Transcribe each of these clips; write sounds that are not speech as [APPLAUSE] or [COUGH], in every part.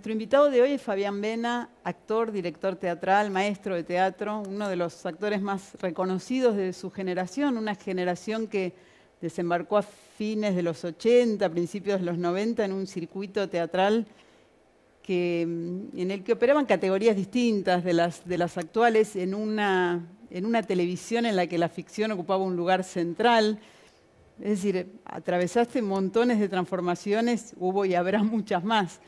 Nuestro invitado de hoy es Fabián Vena, actor, director teatral, maestro de teatro, uno de los actores más reconocidos de su generación, una generación que desembarcó a fines de los 80, principios de los 90 en un circuito teatral mm, en el que operaban categorías distintas de las, actuales, en una, en una televisión en la que la ficción ocupaba un lugar central. Es decir, atravesaste montones de transformaciones, hubo y habrá [LAUGHS] muchas más.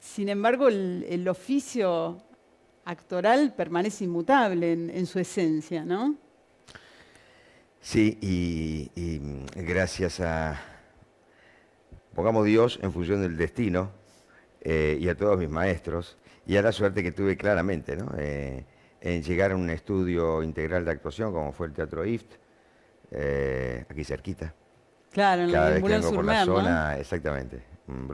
Sin embargo, el, oficio actoral permanece inmutable en, su esencia, ¿no? Sí, y, gracias a, pongamos Dios en función del destino eh, y a todos mis maestros y a la suerte que tuve claramente ¿no? Eh, en llegar a un estudio integral de actuación como fue el Teatro IFT, eh, aquí cerquita. Claro, en la zona, exactamente, en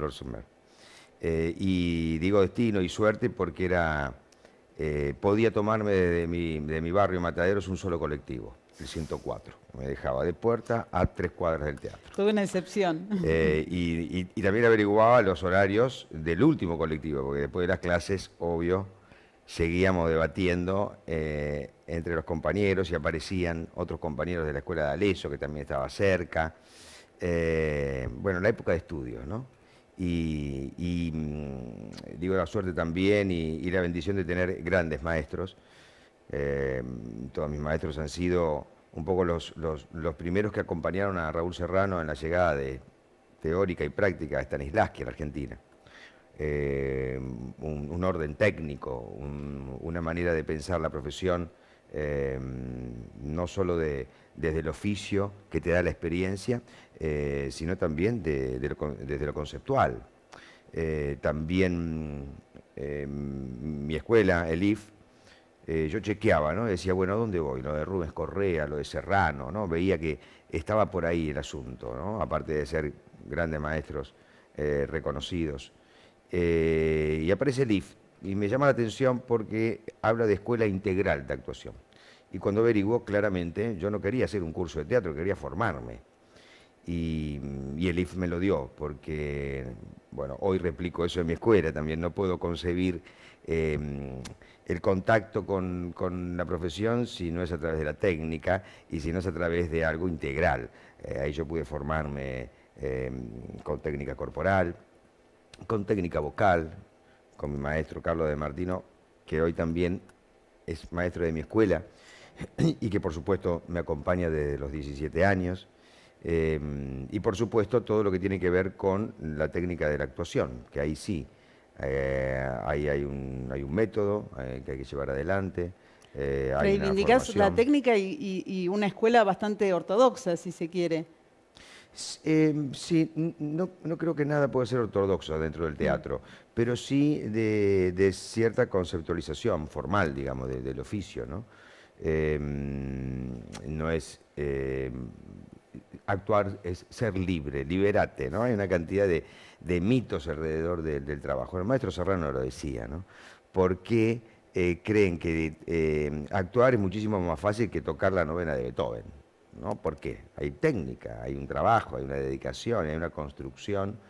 eh, y digo destino y suerte porque era, eh, podía tomarme de mi, de mi barrio Mataderos un solo colectivo, el 104. Me dejaba de puerta a tres cuadras del teatro. Tuve una excepción. Eh, y, también averiguaba los horarios del último colectivo, porque después de las clases, obvio, seguíamos debatiendo entre los compañeros y aparecían otros compañeros de la escuela de Aleso, que también estaba cerca. bueno, la época de estudios, ¿no? y, mm, digo la suerte también y, la bendición de tener grandes maestros. Eh, todos mis maestros han sido un poco los, los, primeros que acompañaron a Raúl Serrano en la llegada de teórica y práctica a Stanislaski que Argentina. Eh, un, orden técnico, una manera de pensar la profesión Em, no solo desde el oficio que te da la experiencia, eh, sino también desde lo conceptual. Eh, también em, mi escuela, el IF, eh, yo chequeaba, ¿no? Decía, bueno, ¿a dónde voy? Lo de Rubens Correa, lo de Serrano, ¿no? Veía que estaba por ahí el asunto, Aparte de ser grandes maestros reconocidos. y aparece el IF, y me llama la atención porque habla de escuela integral de actuación. Y cuando averiguó claramente, yo no quería hacer un curso de teatro, quería formarme. Y, mm, el IF me lo dio, porque, bueno, hoy replico eso en mi escuela también, no puedo concebir eh, mm, el contacto con, la profesión si no es a través de la técnica y si no es a través de algo integral. Eh, ahí yo pude formarme eh, mm, con técnica corporal, con técnica vocal, con mi maestro Carlos de Martino, que hoy también es maestro de mi escuela. [CLEARS THROAT] y que por supuesto me acompaña desde los 17 años. Eh, y por supuesto todo lo que tiene que ver con la técnica de la actuación, que ahí sí, eh, ahí hay un, método eh, que hay que llevar adelante. Reivindicás la técnica y, una escuela bastante ortodoxa, si se quiere. Em, sí, no, creo que nada pueda ser ortodoxo dentro del teatro, mm. pero sí de, cierta conceptualización formal, digamos, del oficio, ¿no? Em, no es em, actuar, es ser libre, liberate, ¿no? Hay una cantidad de, mitos alrededor del trabajo. El maestro Serrano lo decía, ¿no? ¿Por eh, creen que em, actuar es muchísimo más fácil que tocar la novena de Beethoven? ¿no? ¿Por qué? Hay técnica, hay un trabajo, hay una dedicación, hay una construcción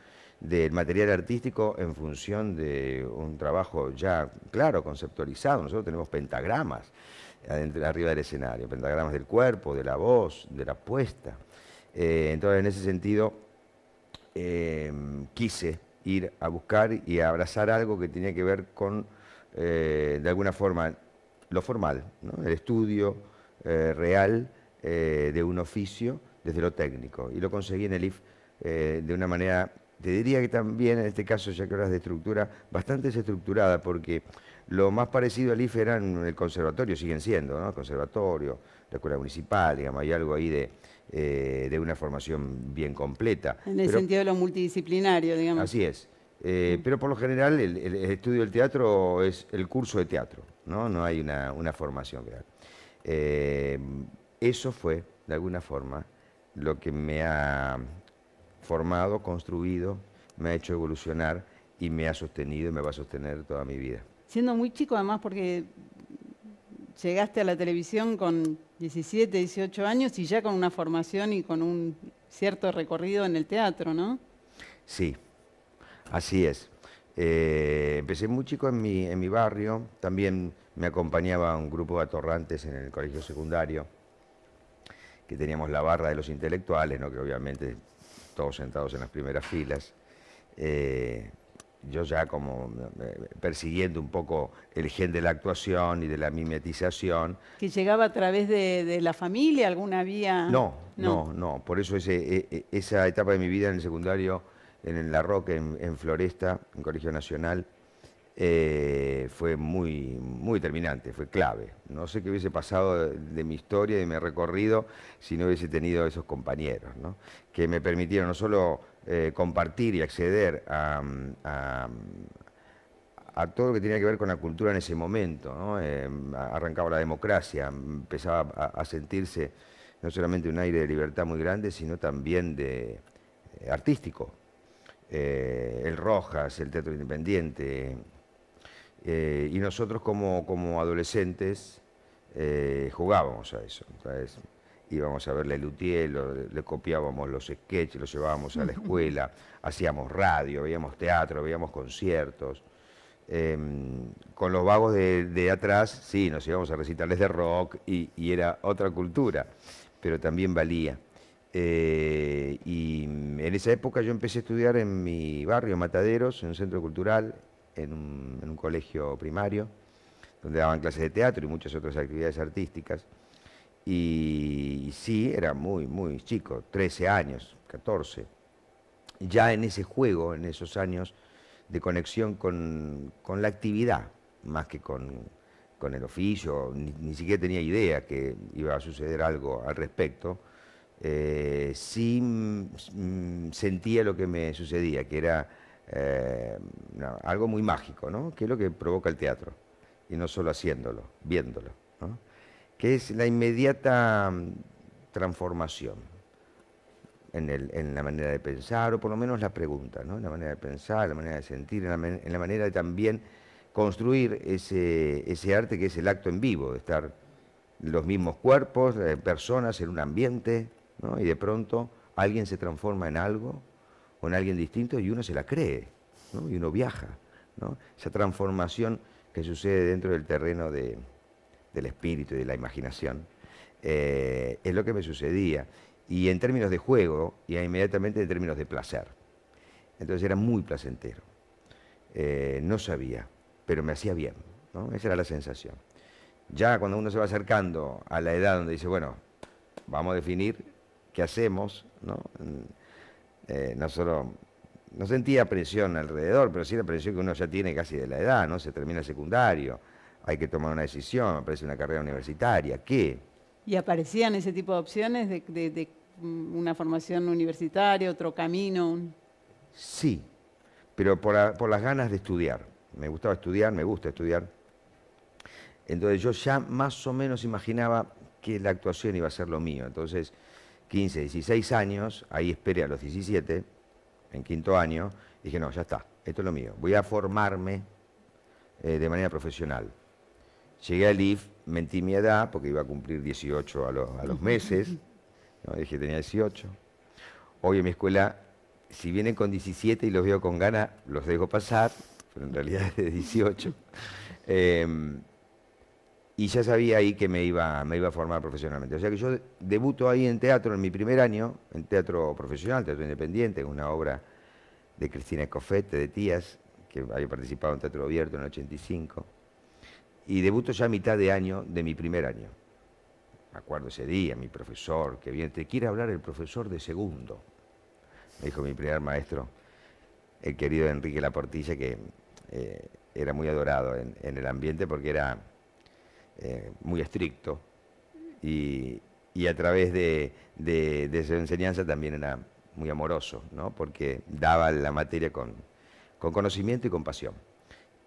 del material artístico en función de un trabajo ya claro, conceptualizado. Nosotros tenemos pentagramas, arriba del escenario, pentagramas del cuerpo, de la voz, de la puesta. Eh, entonces, en ese sentido, em, quise ir a buscar y a abrazar algo que tenía que ver con, eh, de alguna forma, lo formal, el estudio eh, real de un oficio desde lo técnico. Y lo conseguí en el IF de una manera, te diría que también en este caso, ya que hablas de estructura, bastante desestructurada, porque lo más parecido al IFE en el conservatorio, siguen siendo, ¿no? El conservatorio, la escuela municipal, digamos, hay algo ahí de, eh, una formación bien completa. En el sentido de lo multidisciplinario, digamos. Así es. Eh, pero por lo general el, estudio del teatro es el curso de teatro, no, no hay una, formación real. Eh, eso fue, de alguna forma, lo que me ha formado, construido, me ha hecho evolucionar y me ha sostenido y me va a sostener toda mi vida siendo muy chico además porque llegaste a la televisión con 17, 18 años y ya con una formación y con un cierto recorrido en el teatro, ¿no? Sí, así es. Eh, empecé muy chico en mi, barrio, también me acompañaba un grupo de atorrantes en el colegio secundario, que teníamos la barra de los intelectuales, ¿no? que obviamente todos sentados en las primeras filas. Eh, yo ya como eh, persiguiendo un poco el gen de la actuación y de la mimetización. ¿Que llegaba a través de, la familia, alguna vía? No, no, no, Por eso ese, e, e, esa etapa de mi vida en el secundario, en La Roque, en, Floresta, en Colegio Nacional, eh, fue muy, muy determinante, fue clave. No sé qué hubiese pasado de, mi historia, de mi recorrido, si no hubiese tenido esos compañeros, ¿no? que me permitieron no solo eh, compartir y acceder a, todo lo que tenía que ver con la cultura en ese momento. Eh, arrancaba la democracia, empezaba a, sentirse no solamente un aire de libertad muy grande, sino también de eh, artístico. el Rojas, el Teatro Independiente. y nosotros como, adolescentes jugábamos a eso íbamos a verle ver Lelutier, le copiábamos los sketches, los llevábamos a la [LAUGHS] escuela, hacíamos radio, veíamos teatro, veíamos conciertos. Em, con los vagos de, atrás, sí, nos íbamos a recitarles de rock y, era otra cultura, pero también valía. Eh, y en esa época yo empecé a estudiar en mi barrio, Mataderos, en un centro cultural, en un colegio primario, donde daban clases de teatro y muchas otras actividades artísticas. Y, sí, era muy, muy chico, 13 años, 14. Ya en ese juego, en esos años de conexión con, la actividad, más que con, el oficio, ni, siquiera tenía idea que iba a suceder algo al respecto, eh, sí mm, mm, sentía lo que me sucedía, que era eh, algo muy mágico, ¿no? que es lo que provoca el teatro, y no solo haciéndolo, viéndolo que es la inmediata mm, transformación en, la manera de pensar, o por lo menos la pregunta, ¿no? en la manera de pensar, en la manera de sentir, en la, manera de también construir ese, arte que es el acto en vivo, de estar los mismos cuerpos, eh, personas en un ambiente, y de pronto alguien se transforma en algo o en alguien distinto y uno se la cree, y uno viaja. ¿no? Esa transformación que sucede dentro del terreno de, del espíritu y de la imaginación, eh, es lo que me sucedía. Y en términos de juego, y inmediatamente en términos de placer. Entonces era muy placentero. Eh, no sabía, pero me hacía bien. ¿no? Esa era la sensación. Ya cuando uno se va acercando a la edad donde dice, bueno, vamos a definir qué hacemos, ¿no? Eh, sentía presión alrededor, pero sí la presión que uno ya tiene casi de la edad, ¿no? Se termina el secundario hay que tomar una decisión, aparece una carrera universitaria, ¿qué? ¿Y aparecían ese tipo de opciones de, una formación universitaria, otro camino? Sí, pero por, las ganas de estudiar. Me gustaba estudiar, me gusta estudiar. Entonces yo ya más o menos imaginaba que la actuación iba a ser lo mío. Entonces, 15, 16 años, ahí esperé a los 17, en quinto año, dije, no, ya está, esto es lo mío. Voy a formarme eh, de manera profesional. Llegué al IF, mentí mi edad, porque iba a cumplir 18 a los, meses. dije que tenía 18. Hoy en mi escuela, si vienen con 17 y los veo con ganas, los dejo pasar, pero en realidad es de 18. [LAUGHS] Em, y ya sabía ahí que me iba, me iba a formar profesionalmente. O sea que yo debuto ahí en teatro en mi primer año, en teatro profesional, teatro independiente, en una obra de Cristina Escofete, de Tías, que había participado en Teatro Abierto en el 85 y debuto ya a mitad de año de mi primer año. Me acuerdo ese día, mi profesor, que bien, te quiere hablar el profesor de segundo, me dijo mi primer maestro, el querido Enrique Laportilla, que eh, era muy adorado en, el ambiente porque era eh, muy estricto y, a través de, su enseñanza también era muy amoroso, ¿no? porque daba la materia con, con conocimiento y con pasión.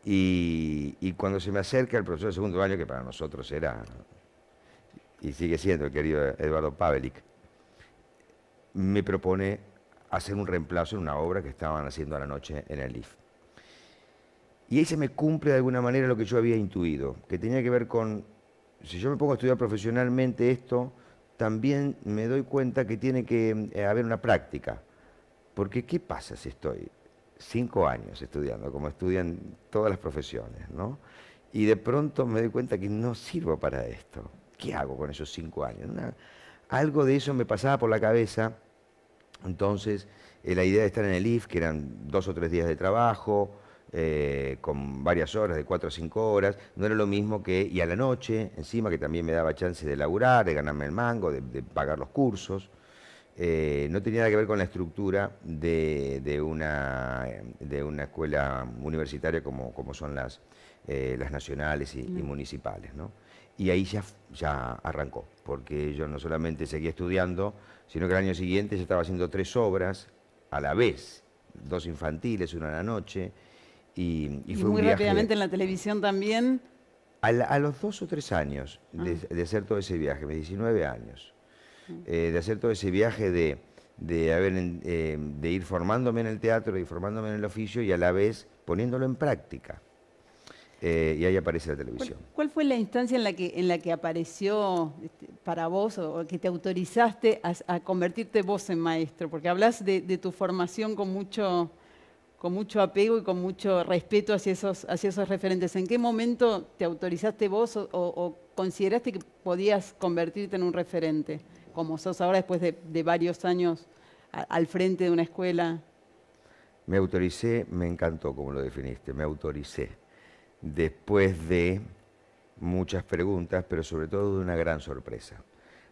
Y, cuando se me acerca el profesor de segundo año, que para nosotros era, y sigue siendo el querido Eduardo Pavelic, me propone hacer un reemplazo en una obra que estaban haciendo a la noche en el IF. Y ahí se me cumple de alguna manera lo que yo había intuido, que tenía que ver con, si yo me pongo a estudiar profesionalmente esto, también me doy cuenta que tiene que eh, haber una práctica. Porque ¿qué pasa si estoy cinco años estudiando, como estudian todas las profesiones, ¿no? Y de pronto me doy cuenta que no sirvo para esto. ¿Qué hago con esos cinco años? algo de eso me pasaba por la cabeza. Entonces, eh, la idea de estar en el IF, que eran dos o tres días de trabajo, eh, con varias horas, de cuatro a cinco horas, no era lo mismo que, y a la noche, encima, que también me daba chance de laburar, de ganarme el mango, de pagar los cursos. Eh, no tenía nada que ver con la estructura de, una, escuela universitaria como, son eh, las, nacionales y, mm. municipales. Y ahí ya, ya arrancó, porque yo no solamente seguía estudiando, sino que el año siguiente ya estaba haciendo tres obras a la vez, dos infantiles, una a la noche. Y, fue muy rápidamente en la televisión también. A, los dos o tres años de, ah. hacer todo ese viaje, mis 19 años eh, de hacer todo ese viaje de, de, haber, eh, de ir formándome en el teatro y formándome en el oficio y a la vez poniéndolo en práctica. Eh, y ahí aparece la televisión. ¿Cuál, fue la instancia en la que, en la que apareció este, para vos o, que te autorizaste a, convertirte vos en maestro? Porque hablas de, tu formación con mucho, con mucho apego y con mucho respeto hacia esos, hacia esos referentes. ¿En qué momento te autorizaste vos o consideraste que podías convertirte en un referente? como sos ahora después de, varios años al frente de una escuela? Me autoricé, me encantó como lo definiste, me autoricé. Después de muchas preguntas, pero sobre todo de una gran sorpresa.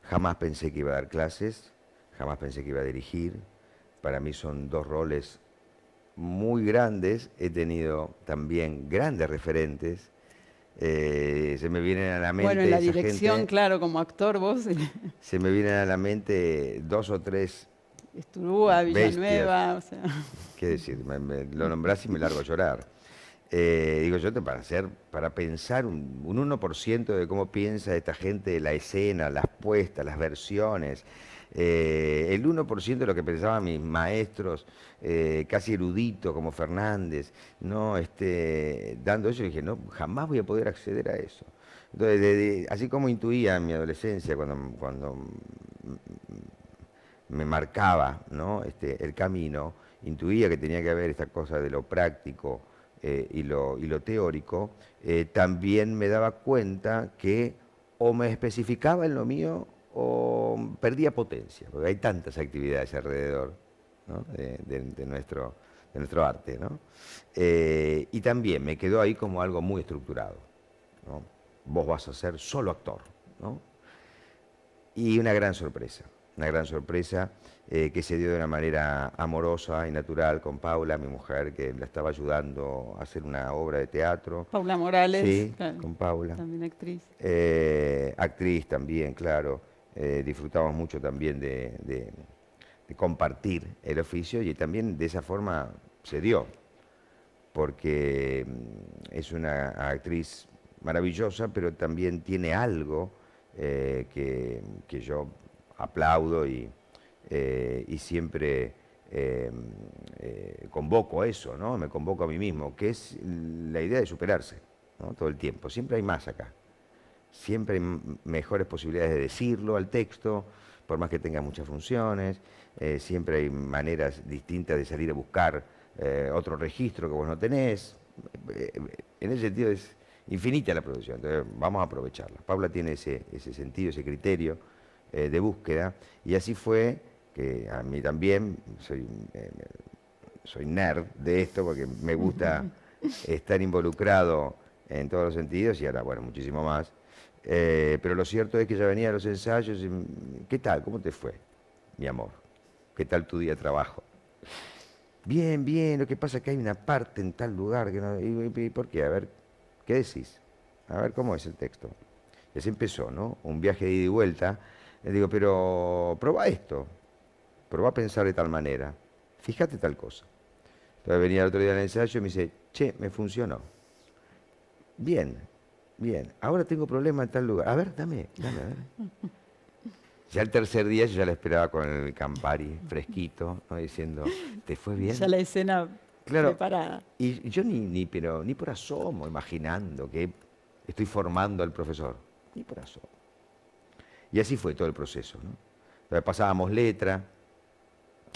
Jamás pensé que iba a dar clases, jamás pensé que iba a dirigir. Para mí son dos roles muy grandes. He tenido también grandes referentes eh, se me vienen a la mente. Bueno, en la dirección, claro, como actor vos. Eh. Se me vienen a la mente dos o tres. Esturúa, Villanueva, o sea. Qué decir, lo nombrás y me largo a llorar. Eh, digo yo, para, hacer, para pensar un, un 1% de cómo piensa esta gente la escena, las puestas, las versiones, eh, el 1% de lo que pensaban mis maestros, eh, casi eruditos como Fernández, no este, dando eso, dije, no, jamás voy a poder acceder a eso. Entonces, así como intuía en mi adolescencia, cuando, cuando me marcaba ¿no? este, el camino, intuía que tenía que haber esta cosa de lo práctico eh, y, y, lo, teórico, también me daba cuenta que o me especificaba en lo mío o perdía potencia, porque hay tantas actividades alrededor de, nuestro, arte. ¿no? Eh, y también me quedó ahí como algo muy estructurado. Vos vas a ser solo actor. Y una gran sorpresa, una gran sorpresa eh, que se dio de una manera amorosa y natural con Paula, mi mujer, que la estaba ayudando a hacer una obra de teatro. Paula Morales. Sí, con Paula. También actriz. Eh, actriz también, claro. Eh, disfrutamos mucho también de, compartir el oficio y también de esa forma se dio, porque mm, es una actriz maravillosa, pero también tiene algo eh, que, que, yo aplaudo y, eh, siempre... convoco a eso, ¿no? Me convoco a mí mismo, que es la idea de superarse, Todo el tiempo. Siempre hay más acá siempre hay mejores posibilidades de decirlo al texto, por más que tenga muchas funciones, eh, siempre hay maneras distintas de salir a buscar eh, otro registro que vos no tenés. Eh, en ese sentido es infinita la producción, entonces vamos a aprovecharla. Paula tiene ese, sentido, ese criterio de búsqueda, y así fue que a mí también, soy nerd de esto porque me gusta [LAUGHS] estar involucrado en todos los sentidos y ahora, bueno, muchísimo más. Eh, pero lo cierto es que ya venía a los ensayos y, mm, ¿qué tal? ¿Cómo te fue, mi amor? ¿Qué tal tu día de trabajo? Bien, bien, lo que pasa es que hay una parte en tal lugar que no... ¿Y, por qué? A ver, ¿qué decís? A ver, ¿cómo es el texto? Y así empezó, ¿no? Un viaje de ida y vuelta. Le digo, pero prueba esto, prueba a pensar de tal manera, fíjate tal cosa. Entonces venía el otro día al ensayo y me dice, che, me funcionó. Bien, Bien, ahora tengo problema en tal lugar. A ver, dame, dame, [LAUGHS] Ya el tercer día yo ya la esperaba con el Campari fresquito, diciendo, ¿te fue bien? Ya la escena preparada. Y yo ni, ni, pero, ni por asomo, imaginando que estoy formando al profesor. Ni por asomo. Y así fue todo el proceso. ¿no? pasábamos letra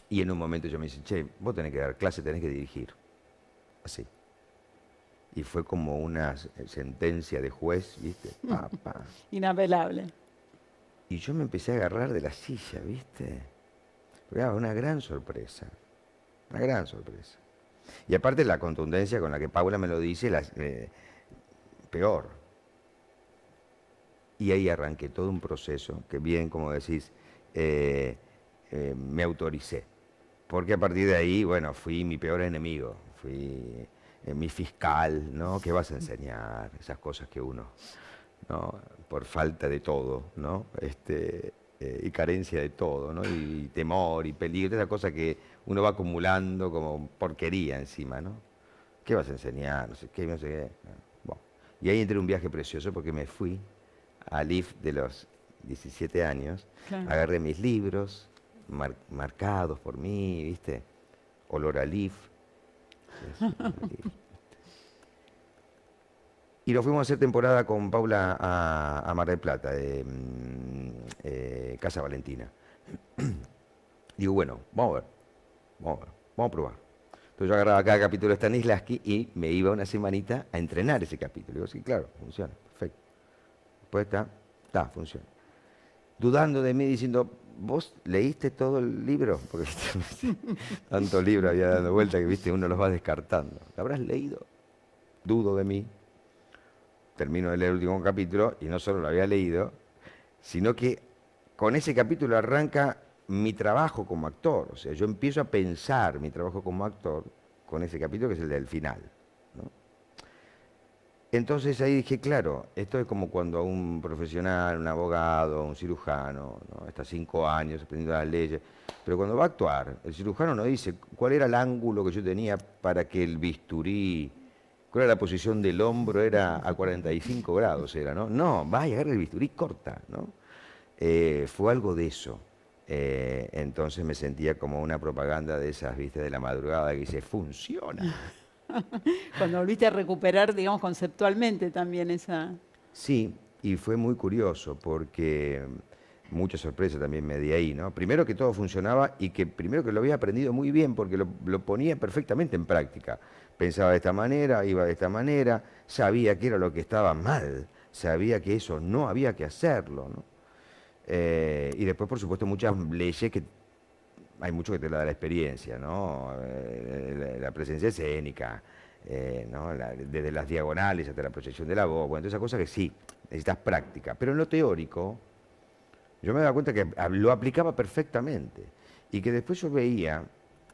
y en un momento yo me dicen, che, vos tenés que dar clase, tenés que dirigir. Así. Y fue como una eh, sentencia de juez, ¿viste? [LAUGHS] Papá. Inapelable. Y yo me empecé a agarrar de la silla, ¿viste? Ah, una gran sorpresa. Una gran sorpresa. Y aparte la contundencia con la que Paula me lo dice, la, eh, peor. Y ahí arranqué todo un proceso que bien, como decís, eh, me autoricé. Porque a partir de ahí, bueno, fui mi peor enemigo. Fui mi fiscal, ¿no? ¿Qué vas a enseñar? Esas cosas que uno, ¿no? Por falta de todo, ¿no? Este, eh, y carencia de todo, ¿no? Y, temor y peligro, esas cosas que uno va acumulando como porquería encima, ¿no? ¿Qué vas a enseñar? No sé qué, no sé qué. Y ahí entré un viaje precioso porque me fui al IF de los 17 años, agarré mis libros, marcados por mí, ¿viste? Olor a LIF. Y lo fuimos a hacer temporada con Paula a, Mar del Plata, de mm, eh, Casa Valentina. [CLEARS THROAT] Digo, bueno, vamos a ver, vamos a probar. Entonces yo agarraba cada capítulo de Stanislaski y me iba una semanita a entrenar ese capítulo. Digo, sí, claro, funciona, perfecto. Después está, está, funciona. Dudando de mí, diciendo, ¿Vos leíste todo el libro? Porque [LAUGHS] tanto libro había dando vuelta que viste, uno los va descartando. ¿Lo habrás leído? Dudo de mí. Termino de leer el último capítulo y no solo lo había leído, sino que con ese capítulo arranca mi trabajo como actor. O sea, yo empiezo a pensar mi trabajo como actor con ese capítulo que es el del final. Entonces ahí dije, claro, esto es como cuando un profesional, un abogado, un cirujano, ¿no? está cinco años aprendiendo las leyes, pero cuando va a actuar, el cirujano no dice cuál era el ángulo que yo tenía para que el bisturí, cuál era la posición del hombro, era a 45 grados, era, ¿no? No, va a llegar el bisturí, corta, ¿no? Eh, fue algo de eso. Eh, entonces me sentía como una propaganda de esas, viste, de la madrugada que dice, funciona. [LAUGHS] Cuando volviste a recuperar, digamos, conceptualmente también esa... Sí, y fue muy curioso porque mm, mucha sorpresa también me di ahí, ¿no? Primero que todo funcionaba y que primero que lo había aprendido muy bien porque lo, ponía perfectamente en práctica. Pensaba de esta manera, iba de esta manera, sabía que era lo que estaba mal, sabía que eso no había que hacerlo, ¿no? Eh, y después, por supuesto, muchas leyes que hay mucho que te lo da la experiencia, ¿no? Eh, la, presencia escénica, eh, desde las diagonales hasta la proyección de la voz, bueno, esa esas cosas que sí, necesitas práctica. Pero en lo teórico, yo me daba cuenta que lo aplicaba perfectamente y que después yo veía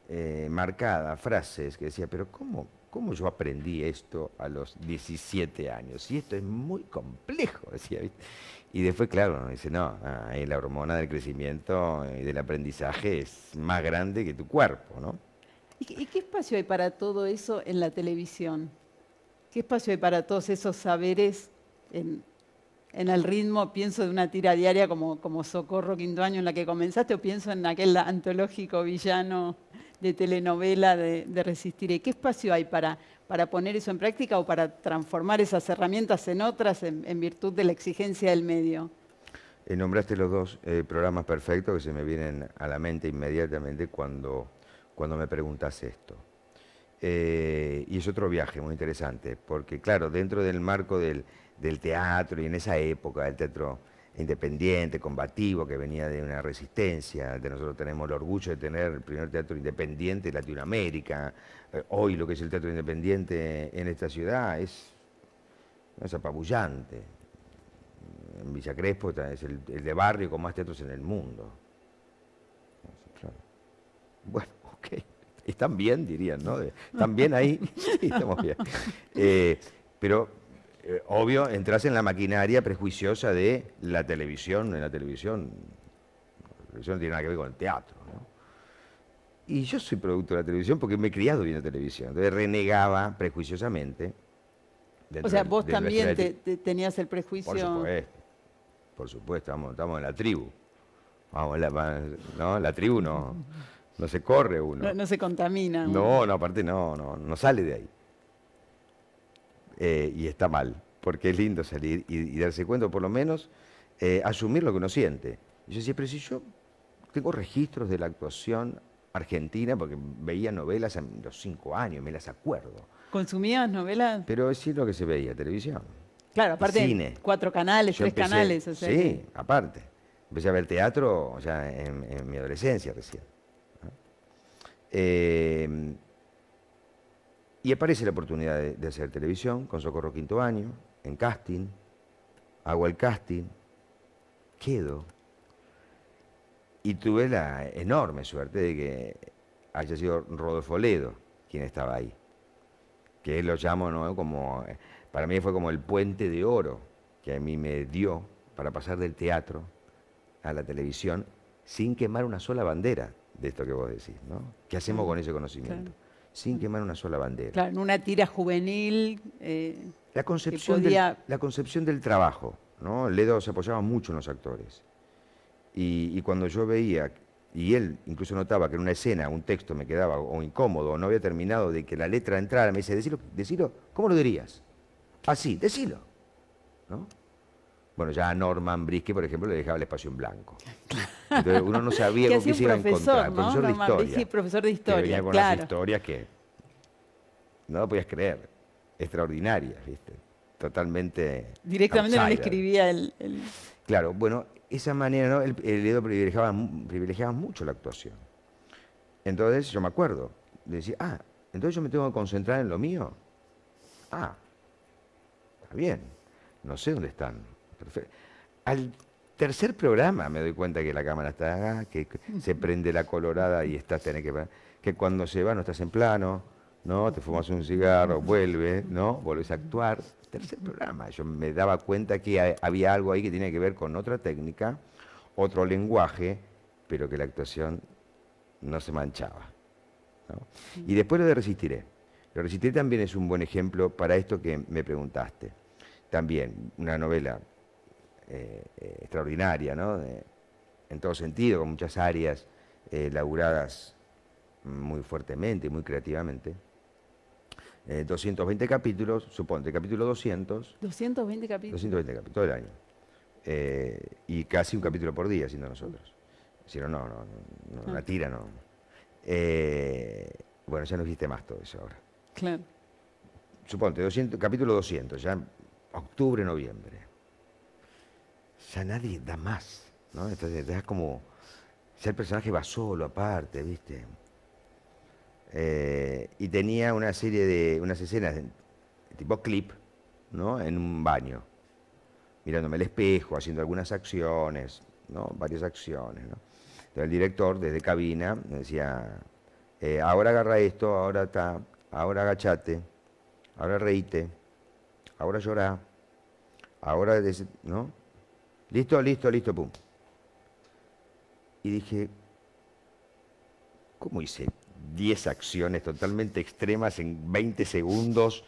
eh, marcadas frases que decía, pero ¿cómo? ¿Cómo yo aprendí esto a los 17 años? Y esto es muy complejo, [LAUGHS] decía. Y después, claro, uno dice, no, ah, la hormona del crecimiento y del aprendizaje es más grande que tu cuerpo, ¿no? ¿Y, qué espacio hay para todo eso en la televisión? ¿Qué espacio hay para todos esos saberes en, el ritmo, pienso de una tira diaria como, como Socorro Quinto Año en la que comenzaste, o pienso en aquel antológico villano de telenovela de, resistir, ¿y ¿Qué espacio hay para, para poner eso en práctica o para transformar esas herramientas en otras en, virtud de la exigencia del medio? Eh, nombraste los dos eh, programas perfectos que se me vienen a la mente inmediatamente cuando, cuando me preguntas esto. Eh, y es otro viaje muy interesante, porque claro, dentro del marco del, del teatro y en esa época del teatro independiente, combativo, que venía de una resistencia. De nosotros tenemos el orgullo de tener el primer teatro independiente de Latinoamérica. Eh, hoy lo que es el teatro independiente en esta ciudad es, apabullante. En Villa Crespo es el, de barrio con más teatros en el mundo. Bueno, [LAUGHS] ok. Están bien, dirían, ¿no? Están bien ahí. [LAUGHS] estamos bien. Eh, pero eh, obvio, entras en la maquinaria prejuiciosa de la televisión, en la televisión, la televisión no tiene nada que ver con el teatro, Y yo soy producto de la televisión porque me he criado viendo televisión, entonces renegaba prejuiciosamente. O sea, vos también tenías el prejuicio... Por supuesto, por supuesto, estamos, en la tribu. Vamos, la, la tribu no, no se corre uno. No, se contamina. No, no, aparte no, no, no sale de ahí. Eh, y está mal, porque es lindo salir y, darse cuenta, por lo menos eh, asumir lo que uno siente. Y yo decía, pero si yo tengo registros de la actuación argentina, porque veía novelas a los cinco años, me las acuerdo. ¿Consumías novelas? Pero es lo que se veía, televisión. Claro, aparte, cuatro canales, tres canales. sí, aparte. Empecé a ver teatro ya en, mi adolescencia recién. Eh, y aparece la oportunidad de, hacer televisión con Socorro Quinto Año, en casting, hago el casting, quedo. Y tuve la enorme suerte de que haya sido Rodolfo Ledo quien estaba ahí. Que él lo llamo, ¿no? Como, para mí fue como el puente de oro que a mí me dio para pasar del teatro a la televisión sin quemar una sola bandera de esto que vos decís, ¿no? ¿Qué hacemos con ese conocimiento? sin quemar una sola bandera. Claro, en una tira juvenil. Eh, la, concepción del, la concepción del trabajo, ¿no? Ledo se apoyaba mucho en los actores. Y, cuando yo veía, y él incluso notaba que en una escena, un texto me quedaba o incómodo, o no había terminado de que la letra entrara, me dice, decilo, decilo ¿cómo lo dirías? Así, decilo. Bueno, ya a Norman Brisky, por ejemplo, le dejaba el espacio en blanco. Claro. [LAUGHS] Entonces uno no sabía [LAUGHS] con qué se encontrar. Profesor, de historia, profesor de historia. Que venía con claro. historias que no lo podías creer. Extraordinarias, ¿viste? Totalmente. Directamente me escribía el, Claro, bueno, esa manera, ¿no? El, dedo privilegiaba, mucho la actuación. Entonces yo me acuerdo decía ah, entonces yo me tengo que concentrar en lo mío. Ah, está bien, no sé dónde están. Perfecto. Al Tercer programa, me doy cuenta que la cámara está, acá, que se prende la colorada y estás teniendo que que cuando se va no estás en plano, ¿no? Te fumas un cigarro, vuelves, ¿no? Volvés a actuar. Tercer programa, yo me daba cuenta que había algo ahí que tenía que ver con otra técnica, otro lenguaje, pero que la actuación no se manchaba. Y después lo de Resistiré. Lo Resistiré también es un buen ejemplo para esto que me preguntaste. También una novela eh, eh, extraordinaria, ¿no? en todo sentido, con muchas áreas eh, laburadas muy fuertemente y muy creativamente. 220 capítulos, suponte, capítulo 200. 220 capítulos. 220 capítulos, todo el año. y casi un capítulo por día, siendo nosotros. Si no, no, no, una ah. tira no. bueno, ya no existe más todo eso ahora. Claro. Suponte, capítulo 200, ya octubre, noviembre ya nadie da más, ¿no? Entonces dejas como, ya el personaje va solo, aparte, ¿viste? Eh, y tenía una serie de, unas escenas tipo clip, ¿no? En un baño, mirándome el espejo, haciendo algunas acciones, ¿no? Varias acciones, ¿no? Entonces el director desde cabina me decía, eh, ahora agarra esto, ahora está, ahora agachate, ahora reíte, ahora llorá, ahora, ¿no? Listo, listo, listo, pum. Y dije, ¿cómo hice 10 acciones totalmente extremas en 20 segundos,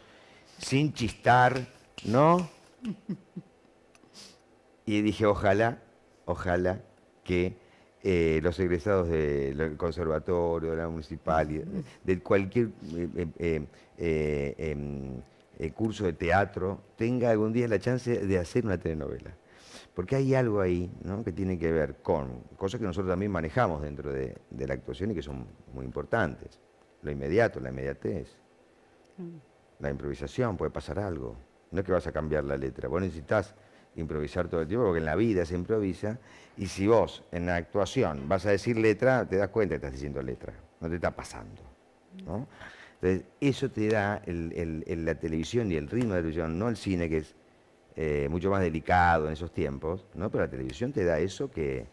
sin chistar, ¿no? Y dije, ojalá, ojalá que eh, los egresados del conservatorio, de la municipal, de, cualquier eh, eh, em, curso de teatro, tenga algún día la chance de hacer una telenovela. Porque hay algo ahí que tiene que ver con cosas que nosotros también manejamos dentro de, la actuación y que son muy importantes. Lo inmediato, la inmediatez. Mm. La improvisación, puede pasar algo. No es que vas a cambiar la letra. Vos necesitas improvisar todo el tiempo porque en la vida se improvisa. Y si vos en la actuación vas a decir letra, te das cuenta que estás diciendo letra. No te está pasando. Mm. Entonces, eso te da la televisión y el ritmo de la televisión, no el cine, que es eh, mucho más delicado en esos tiempos, ¿no? Pero la televisión te da eso que,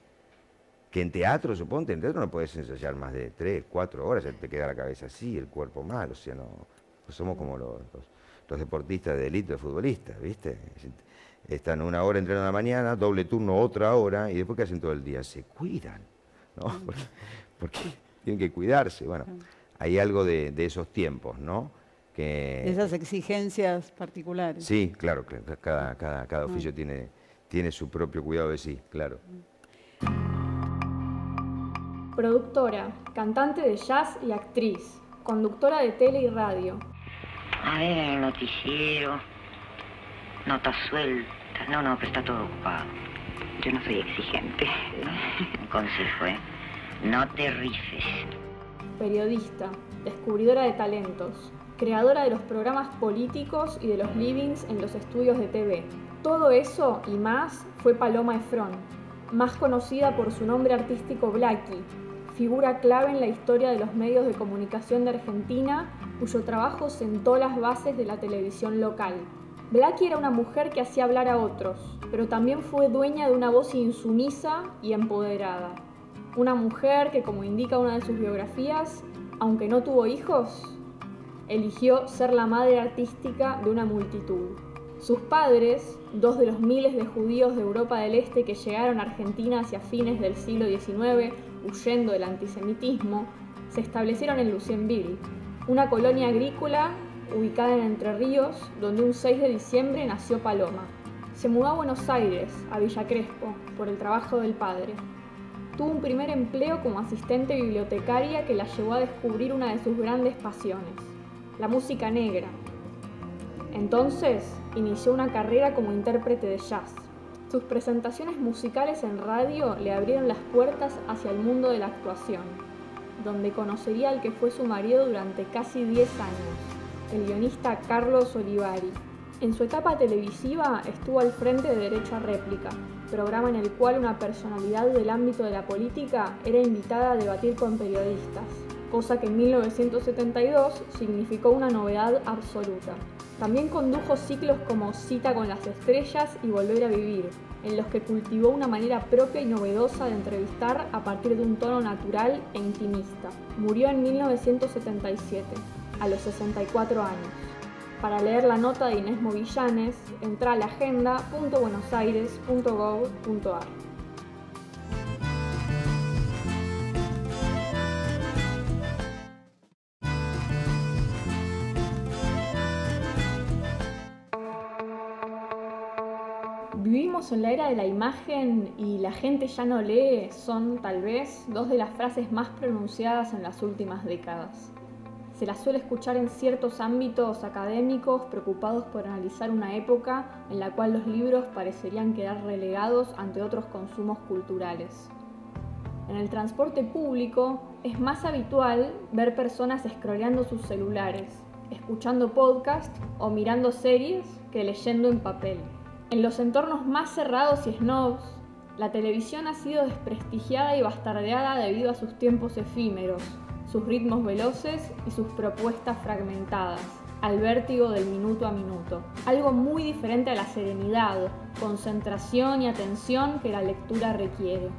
que en teatro, suponte, en teatro no puedes ensayar más de tres, cuatro horas, te queda la cabeza así, el cuerpo mal, o sea, no, somos como los, los, deportistas de élite, los futbolistas, ¿viste? Están una hora entrenando en la mañana, doble turno otra hora, y después ¿qué hacen todo el día? Se cuidan, ¿no? [LAUGHS] Porque, tienen que cuidarse, bueno, hay algo de esos tiempos, ¿no? Esas exigencias particulares. Sí, claro, ah. cada, cada, ah. oficio tiene, tiene su propio cuidado de sí, claro. Productora, cantante de jazz y actriz, conductora de tele y radio. A ver, noticiero, notas sueltas. No, no, pero está todo ocupado. Yo no soy exigente. Un [LAUGHS] consejo, ¿eh? No te rices Periodista, descubridora de talentos, creadora de los programas políticos y de los livings en los estudios de TV. Todo eso y más fue Paloma Efron, más conocida por su nombre artístico Blackie, figura clave en la historia de los medios de comunicación de Argentina, cuyo trabajo sentó las bases de la televisión local. Blackie era una mujer que hacía hablar a otros, pero también fue dueña de una voz insumisa y empoderada. Una mujer que, como indica una de sus biografías, aunque no tuvo hijos, eligió ser la madre artística de una multitud. Sus padres, dos de los miles de judíos de Europa del Este que llegaron a Argentina hacia fines del siglo XIX huyendo del antisemitismo, se establecieron en Lucienville, una colonia agrícola ubicada en Entre Ríos, donde un 6 de diciembre nació Paloma. Se mudó a Buenos Aires, a Villa Crespo, por el trabajo del padre. Tuvo un primer empleo como asistente bibliotecaria que la llevó a descubrir una de sus grandes pasiones, la música negra. Entonces inició una carrera como intérprete de jazz. Sus presentaciones musicales en radio le abrieron las puertas hacia el mundo de la actuación, donde conocería al que fue su marido durante casi 10 años, el guionista Carlos Olivari. En su etapa televisiva estuvo al frente de Derecho a Réplica, programa en el cual una personalidad del ámbito de la política era invitada a debatir con periodistas cosa que en 1972 significó una novedad absoluta. También condujo ciclos como Cita con las Estrellas y Volver a Vivir, en los que cultivó una manera propia y novedosa de entrevistar a partir de un tono natural e intimista. Murió en 1977, a los 64 años. Para leer la nota de Inés Movillanes, entra a la agenda.buenosaires.gov.ar. Vivimos en la era de la imagen y la gente ya no lee son tal vez dos de las frases más pronunciadas en las últimas décadas. Se las suele escuchar en ciertos ámbitos académicos preocupados por analizar una época en la cual los libros parecerían quedar relegados ante otros consumos culturales. En el transporte público es más habitual ver personas escroleando sus celulares, escuchando podcasts o mirando series que leyendo en papel. En los entornos más cerrados y snobs, la televisión ha sido desprestigiada y bastardeada debido a sus tiempos efímeros, sus ritmos veloces y sus propuestas fragmentadas, al vértigo del minuto a minuto. Algo muy diferente a la serenidad, concentración y atención que la lectura requiere.